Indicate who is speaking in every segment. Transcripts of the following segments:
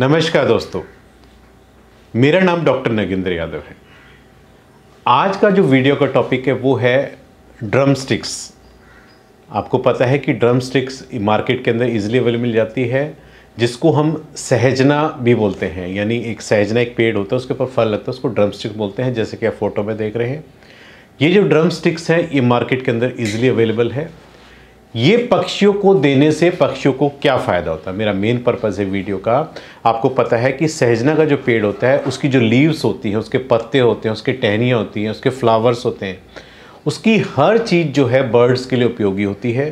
Speaker 1: नमस्कार दोस्तों मेरा नाम डॉक्टर नगेंद्र यादव है आज का जो वीडियो का टॉपिक है वो है ड्रम स्टिक्स आपको पता है कि ड्रम स्टिक्स मार्केट के अंदर इजीली अवेलेबल मिल जाती है जिसको हम सहजना भी बोलते हैं यानी एक सहजना एक पेड़ होता है उसके ऊपर फल लगता है उसको ड्रम स्टिक्स बोलते हैं जैसे कि आप फोटो में देख रहे हैं ये जो ड्रम स्टिक्स हैं ये मार्केट के अंदर इजीली अवेलेबल है ये पक्षियों को देने से पक्षियों को क्या फ़ायदा होता है मेरा मेन पर्पज़ है वीडियो का आपको पता है कि सहजना का जो पेड़ होता है उसकी जो लीव्स होती हैं उसके पत्ते होते हैं उसके टहनियाँ होती हैं उसके फ्लावर्स होते हैं उसकी हर चीज़ जो है बर्ड्स के लिए उपयोगी होती है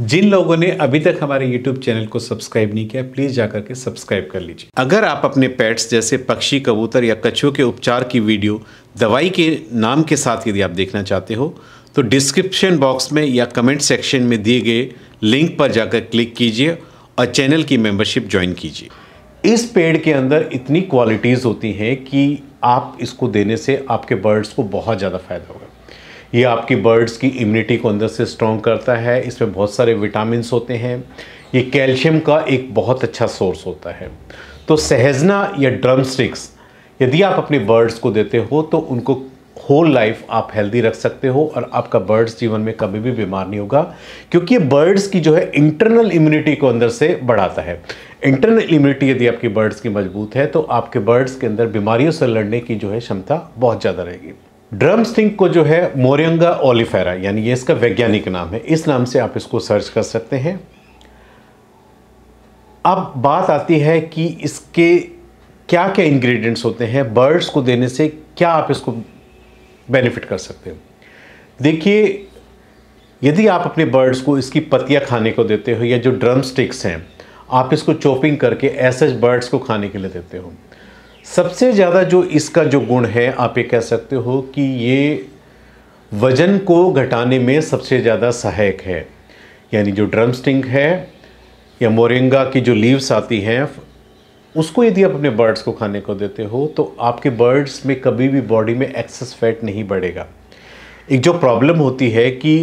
Speaker 1: जिन लोगों ने अभी तक हमारे YouTube चैनल को सब्सक्राइब नहीं किया प्लीज़ जाकर के सब्सक्राइब कर लीजिए अगर आप अपने पेट्स जैसे पक्षी कबूतर या कछुओं के उपचार की वीडियो दवाई के नाम के साथ यदि आप देखना चाहते हो तो डिस्क्रिप्शन बॉक्स में या कमेंट सेक्शन में दिए गए लिंक पर जाकर क्लिक कीजिए और चैनल की मेंबरशिप ज्वाइन कीजिए इस पेड़ के अंदर इतनी क्वालिटीज़ होती हैं कि आप इसको देने से आपके बर्ड्स को बहुत ज़्यादा फ़ायदा होगा ये आपकी बर्ड्स की इम्यूनिटी को अंदर से स्ट्रॉन्ग करता है इसमें बहुत सारे विटामिन होते हैं ये कैल्शियम का एक बहुत अच्छा सोर्स होता है तो सहजना या ड्रम स्टिक्स यदि आप अपने बर्ड्स को देते हो तो उनको होल लाइफ आप हेल्दी रख सकते हो और आपका बर्ड्स जीवन में कभी भी बीमार नहीं होगा क्योंकि ये बर्ड्स की जो है इंटरनल इम्यूनिटी को अंदर से बढ़ाता है इंटरनल इम्यूनिटी यदि आपकी बर्ड्स की मजबूत है तो आपके बर्ड्स के अंदर बीमारियों से लड़ने की जो है क्षमता बहुत ज़्यादा रहेगी ड्रम स्टिंग को जो है मोरियंगा ओलिफेरा यानी ये इसका वैज्ञानिक नाम है इस नाम से आप इसको सर्च कर सकते हैं अब बात आती है कि इसके क्या क्या इंग्रेडिएंट्स होते हैं बर्ड्स को देने से क्या आप इसको बेनिफिट कर सकते हैं देखिए यदि आप अपने बर्ड्स को इसकी पतियाँ खाने को देते हो या जो ड्रम स्टिक्स हैं आप इसको चॉपिंग करके ऐसे बर्ड्स को खाने के लिए देते हो सबसे ज़्यादा जो इसका जो गुण है आप ये कह सकते हो कि ये वजन को घटाने में सबसे ज़्यादा सहायक है यानी जो ड्रम स्टिंग है या मोरिंगा की जो लीव्स आती हैं उसको यदि आप अपने बर्ड्स को खाने को देते हो तो आपके बर्ड्स में कभी भी बॉडी में एक्सेस फैट नहीं बढ़ेगा एक जो प्रॉब्लम होती है कि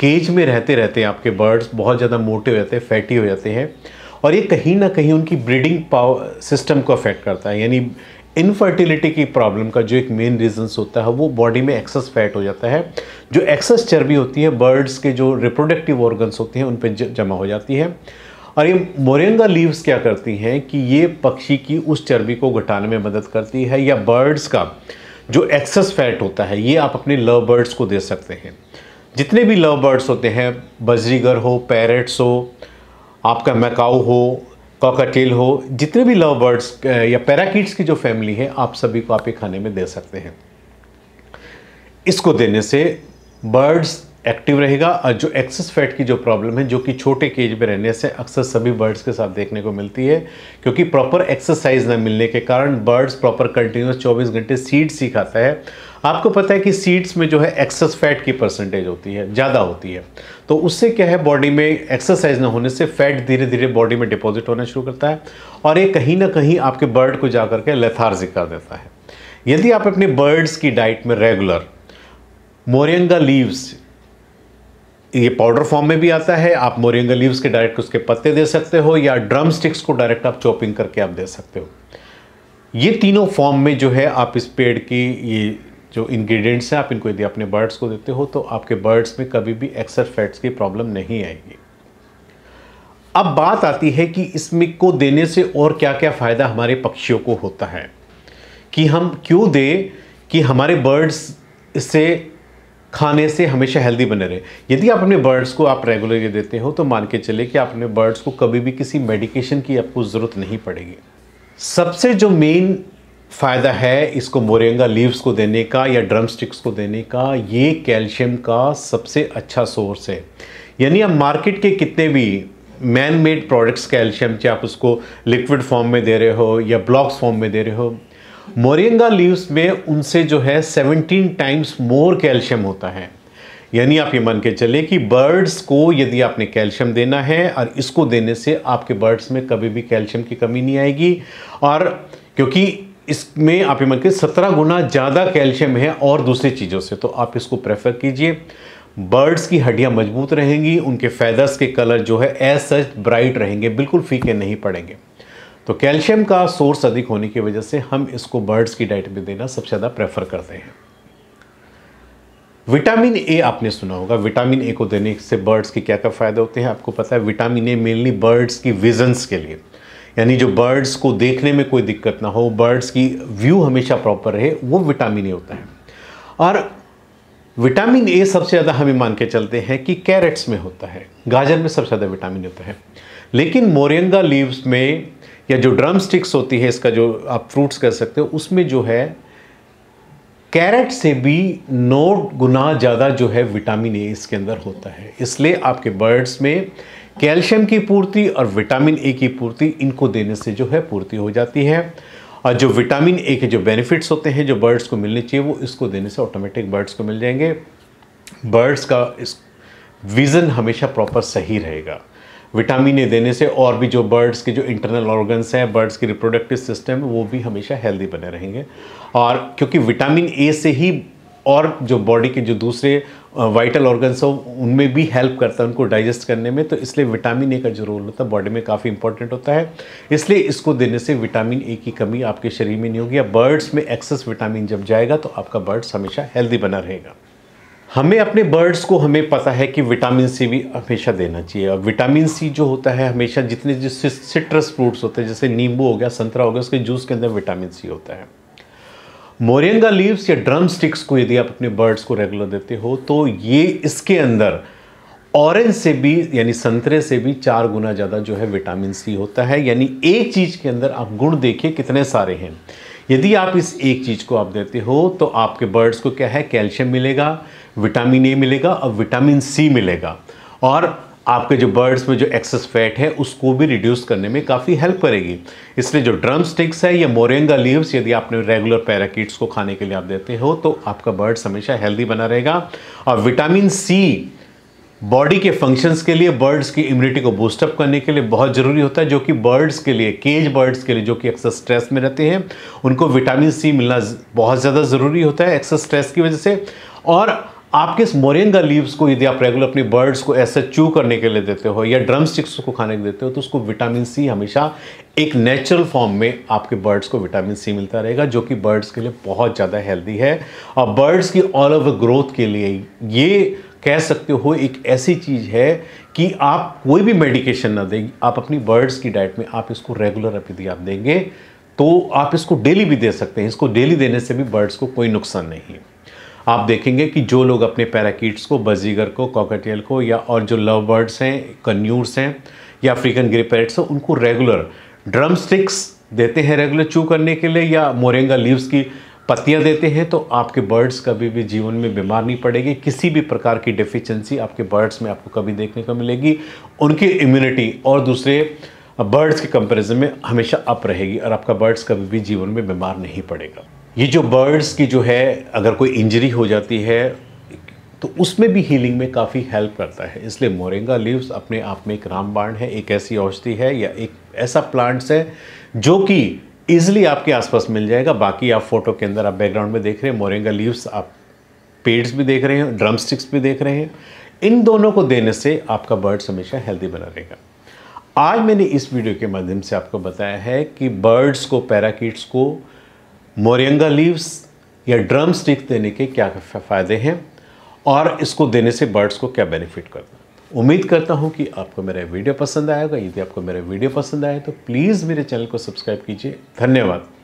Speaker 1: केज में रहते रहते हैं आपके बर्ड्स बहुत ज़्यादा मोटे हो जाते हैं फैटी हो जाते हैं और ये कहीं ना कहीं उनकी ब्रीडिंग पावर सिस्टम को अफेक्ट करता है यानी इनफर्टिलिटी की प्रॉब्लम का जो एक मेन रीजन्स होता है वो बॉडी में एक्सेस फैट हो जाता है जो एक्सेस चर्बी होती है बर्ड्स के जो रिप्रोडक्टिव ऑर्गन्स होते हैं उन पर जमा हो जाती है और ये मोरिंगा लीव्स क्या करती हैं कि ये पक्षी की उस चर्बी को घटाने में मदद करती है या बर्ड्स का जो एक्सेस फैट होता है ये आप अपने लव बर्ड्स को दे सकते हैं जितने भी लव बर्ड्स होते हैं बजरीगर हो पैरट्स हो आपका मैकाऊ हो कॉकाटेल हो जितने भी लव बर्ड्स या पैराकिट्स की जो फैमिली है आप सभी को आप ये खाने में दे सकते हैं इसको देने से बर्ड्स एक्टिव रहेगा और जो एक्सेस फैट की जो प्रॉब्लम है जो कि छोटे केज में रहने से अक्सर सभी बर्ड्स के साथ देखने को मिलती है क्योंकि प्रॉपर एक्सरसाइज ना मिलने के कारण बर्ड्स प्रॉपर कंटिन्यूस 24 घंटे सीड्स ही खाता है आपको पता है कि सीड्स में जो है एक्सेस फैट की परसेंटेज होती है ज़्यादा होती है तो उससे क्या है बॉडी में एक्सरसाइज ना होने से फैट धीरे धीरे बॉडी में डिपॉजिट होना शुरू करता है और ये कहीं ना कहीं आपके बर्ड को जा करके लेथार्जिक कर देता है यदि आप अपने बर्ड्स की डाइट में रेगुलर मोरिंगा लीव्स ये पाउडर फॉर्म में भी आता है आप मोरिंगा लीव्स के डायरेक्ट उसके पत्ते दे सकते हो या ड्रम स्टिक्स को डायरेक्ट आप चॉपिंग करके आप दे सकते हो ये तीनों फॉर्म में जो है आप इस पेड़ की ये जो इंग्रेडिएंट्स हैं आप इनको यदि अपने बर्ड्स को देते हो तो आपके बर्ड्स में कभी भी एक्सर फैट्स की प्रॉब्लम नहीं आएगी अब बात आती है कि इसमें को देने से और क्या क्या फ़ायदा हमारे पक्षियों को होता है कि हम क्यों दें कि हमारे बर्ड्स इससे खाने से हमेशा हेल्दी बने रहे यदि आप अपने बर्ड्स को आप रेगुलरली देते हो तो मान के चले कि आप अपने बर्ड्स को कभी भी किसी मेडिकेशन की आपको ज़रूरत नहीं पड़ेगी सबसे जो मेन फ़ायदा है इसको मोरेंगा लीव्स को देने का या ड्रम स्टिक्स को देने का ये कैल्शियम का सबसे अच्छा सोर्स है यानी आप मार्केट के कितने भी मैन मेड प्रोडक्ट्स कैल्शियम चाहे आप उसको लिक्विड फॉर्म में दे रहे हो या ब्लॉक्स फॉर्म में दे रहे हो मोरिंगा लीव्स में उनसे जो है 17 टाइम्स मोर कैल्शियम होता है यानी आप ये मान के चले कि बर्ड्स को यदि आपने कैल्शियम देना है और इसको देने से आपके बर्ड्स में कभी भी कैल्शियम की कमी नहीं आएगी और क्योंकि इसमें आप ये मान के सत्रह गुना ज़्यादा कैल्शियम है और दूसरी चीज़ों से तो आप इसको प्रेफर कीजिए बर्ड्स की हड्डियाँ मजबूत रहेंगी उनके फैदर्स के कलर जो है एज सच ब्राइट रहेंगे बिल्कुल फीके नहीं पड़ेंगे तो कैल्शियम का सोर्स अधिक होने की वजह से हम इसको बर्ड्स की डाइट में देना सबसे ज़्यादा प्रेफर करते हैं विटामिन ए आपने सुना होगा विटामिन ए को देने से बर्ड्स के क्या क्या फ़ायदे होते हैं आपको पता है विटामिन ए मेनली बर्ड्स की विजन्स के लिए यानी जो बर्ड्स को देखने में कोई दिक्कत ना हो बर्ड्स की व्यू हमेशा प्रॉपर रहे वो विटामिन ए होता है और विटामिन ए सबसे ज़्यादा हमें मान के चलते हैं कि कैरेट्स में होता है गाजर में सबसे ज़्यादा विटामिन होता है लेकिन मोरिंगा लीव्स में या जो ड्रम स्टिक्स होती है इसका जो आप फ्रूट्स कह सकते हो उसमें जो है कैरेट से भी नौ गुना ज़्यादा जो है विटामिन ए इसके अंदर होता है इसलिए आपके बर्ड्स में कैल्शियम की पूर्ति और विटामिन ए की पूर्ति इनको देने से जो है पूर्ति हो जाती है और जो विटामिन ए के जो बेनिफिट्स होते हैं जो बर्ड्स को मिलने चाहिए वो इसको देने से ऑटोमेटिक बर्ड्स को मिल जाएंगे बर्ड्स का इस विज़न हमेशा प्रॉपर सही रहेगा विटामिन ए देने से और भी जो बर्ड्स के जो इंटरनल ऑर्गन्स हैं बर्ड्स की रिप्रोडक्टिव सिस्टम है वो भी हमेशा हेल्दी बने रहेंगे और क्योंकि विटामिन ए से ही और जो बॉडी के जो दूसरे वाइटल ऑर्गन्स हो उनमें भी हेल्प करता है उनको डाइजेस्ट करने में तो इसलिए विटामिन ए का जो रोल होता है बॉडी में काफ़ी इंपॉर्टेंट होता है इसलिए इसको देने से विटामिन ए की कमी आपके शरीर में नहीं होगी या बर्ड्स में एक्सेस विटामिन जब जाएगा तो आपका बर्ड्स हमेशा हेल्दी बना रहेगा हमें अपने बर्ड्स को हमें पता है कि विटामिन सी भी हमेशा देना चाहिए और विटामिन सी जो होता है हमेशा जितने जो सिट्रस फ्रूट्स होते हैं जैसे नींबू हो गया संतरा हो गया उसके जूस के अंदर विटामिन सी होता है मोरिंगा लीव्स या ड्रम स्टिक्स को यदि आप अपने बर्ड्स को रेगुलर देते हो तो ये इसके अंदर ऑरेंज से भी यानी संतरे से भी चार गुना ज़्यादा जो है विटामिन सी होता है यानी एक चीज़ के अंदर आप गुण देखिए कितने सारे हैं यदि आप इस एक चीज़ को आप देते हो तो आपके बर्ड्स को क्या है कैल्शियम मिलेगा विटामिन ए मिलेगा और विटामिन सी मिलेगा और आपके जो बर्ड्स में जो एक्सेस फैट है उसको भी रिड्यूस करने में काफ़ी हेल्प करेगी इसलिए जो ड्रम स्टिक्स है या मोरेंगा लीव्स यदि आपने रेगुलर पैराकिट्स को खाने के लिए आप देते हो तो आपका बर्ड्स हमेशा हेल्दी बना रहेगा और विटामिन सी बॉडी के फंक्शंस के लिए बर्ड्स की इम्यूनिटी को बूस्टअप करने के लिए बहुत ज़रूरी होता है जो कि बर्ड्स के लिए केज बर्ड्स के लिए जो कि एक्सेस स्ट्रेस में रहते हैं उनको विटामिन सी मिलना बहुत ज़्यादा ज़रूरी होता है एक्सेस स्ट्रेस की वजह से और आपके इस मोरेंगा लीव्स को यदि आप रेगुलर अपनी बर्ड्स को ऐसे चू करने के लिए देते हो या ड्रम स्टिक्स को खाने के देते हो तो उसको विटामिन सी हमेशा एक नेचुरल फॉर्म में आपके बर्ड्स को विटामिन सी मिलता रहेगा जो कि बर्ड्स के लिए बहुत ज़्यादा हेल्दी है और बर्ड्स की ऑल ओवर ग्रोथ के लिए ये कह सकते हो एक ऐसी चीज़ है कि आप कोई भी मेडिकेशन ना दें आप अपनी बर्ड्स की डाइट में आप इसको रेगुलर यदि आप देंगे तो आप इसको डेली भी दे सकते हैं इसको डेली देने से भी बर्ड्स को कोई नुकसान नहीं है आप देखेंगे कि जो लोग अपने पैराकीट्स को बजीगर को कॉकटेल को या और जो लव बर्ड्स हैं कन्यूर्स हैं या अफ्रीकन ग्रे हैं उनको रेगुलर ड्रम स्टिक्स देते हैं रेगुलर चू करने के लिए या मोरेंगा लीव्स की पत्तियाँ देते हैं तो आपके बर्ड्स कभी भी जीवन में बीमार नहीं पड़ेगी किसी भी प्रकार की डिफिशेंसी आपके बर्ड्स में आपको कभी देखने को मिलेगी उनकी इम्यूनिटी और दूसरे बर्ड्स के कंपैरिजन में हमेशा अप रहेगी और आपका बर्ड्स कभी भी जीवन में बीमार नहीं पड़ेगा ये जो बर्ड्स की जो है अगर कोई इंजरी हो जाती है तो उसमें भी हीलिंग में काफ़ी हेल्प करता है इसलिए मोरिंगा लीव्स अपने आप में एक रामबाण है एक ऐसी औषधि है या एक ऐसा प्लांट्स है जो कि ईजिली आपके आसपास मिल जाएगा बाकी आप फोटो के अंदर आप बैकग्राउंड में देख रहे हैं मोरिंगा लीव्स आप पेड्स भी देख रहे हैं ड्रम स्टिक्स भी देख रहे हैं इन दोनों को देने से आपका बर्ड्स हमेशा हेल्दी बना रहेगा आज मैंने इस वीडियो के माध्यम से आपको बताया है कि बर्ड्स को पैराकीट्स को मोरेंगा लीव्स या ड्रम स्टिक्स देने के क्या फ़ायदे हैं और इसको देने से बर्ड्स को क्या बेनिफिट करता है उम्मीद करता हूँ कि आपको मेरा वीडियो पसंद आएगा यदि आपको मेरा वीडियो पसंद आए तो प्लीज़ मेरे चैनल को सब्सक्राइब कीजिए धन्यवाद